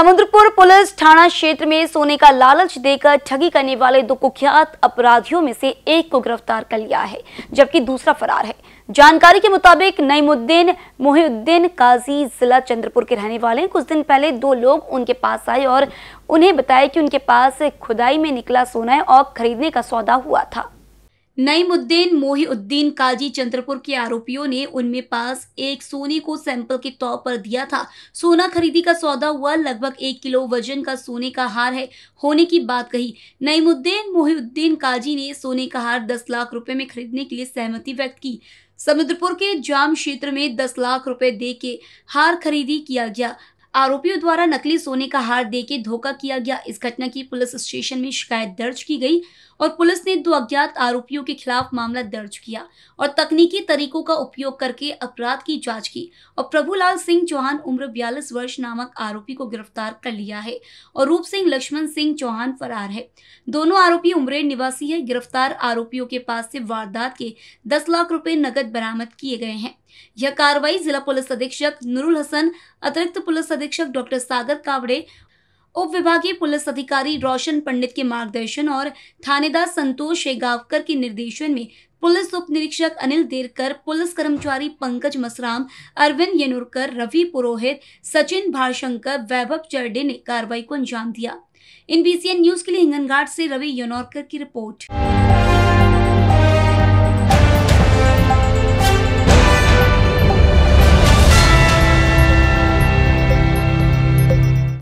Samudrapur police थाना क्षेत्र में सोने का लालच देकर ठगी करने वाले दो कुख्यात अपराधियों में से एक को गिरफ्तार कर लिया है जबकि दूसरा फरार है जानकारी के मुताबिक नईमुद्दीन मोहिउद्दीन काजी जिला चंद्रपुर के रहने वाले कुछ दिन पहले दो लोग उनके पास आए और उन्हें बताया कि उनके पास खुदाई में निकला सोना है और खरीदने का सौदा हुआ था नईमुद्दीन मोहिउद्दीन काजी चंद्रपुर के आरोपियों ने उनमें पास एक सोने को सैंपल के तौर पर दिया था सोना खरीदी का सौदा हुआ लगभग एक किलो वजन का सोने का हार है होने की बात कही नईमुद्दीन मोहिउद्दीन काजी ने सोने का हार दस लाख रुपए में खरीदने के लिए सहमति व्यक्त की समुद्रपुर के जाम क्षेत्र में दस लाख रुपए दे के हार खरीदी किया गया आरोपियों द्वारा नकली सोने का हार देके धोखा किया गया इस घटना की पुलिस स्टेशन में शिकायत दर्ज की गई और पुलिस ने दो अज्ञात आरोपियों के खिलाफ मामला दर्ज किया और तकनीकी तरीकों का उपयोग करके अपराध की जांच की और प्रभुलाल सिंह चौहान उम्र बयालीस वर्ष नामक आरोपी को गिरफ्तार कर लिया है और रूप सिंह लक्ष्मण सिंह चौहान फरार है दोनों आरोपी उमरेड निवासी है गिरफ्तार आरोपियों के पास से वारदात के दस लाख रुपए नकद बरामद किए गए हैं यह कार्रवाई जिला पुलिस अधीक्षक नूरुल हसन अतिरिक्त पुलिस अधीक्षक डॉक्टर सागर कावड़े उप विभागीय पुलिस अधिकारी रोशन पंडित के मार्गदर्शन और थानेदार संतोष शेगावकर के निर्देशन में पुलिस उप निरीक्षक अनिल देरकर पुलिस कर्मचारी पंकज मसराम अरविंद येनुरकर रवि पुरोहित सचिन भारशंकर वैभव चरडे ने कार्रवाई को अंजाम दिया इन एन न्यूज के लिए हिंगनघाट से रवि यनौरकर की रिपोर्ट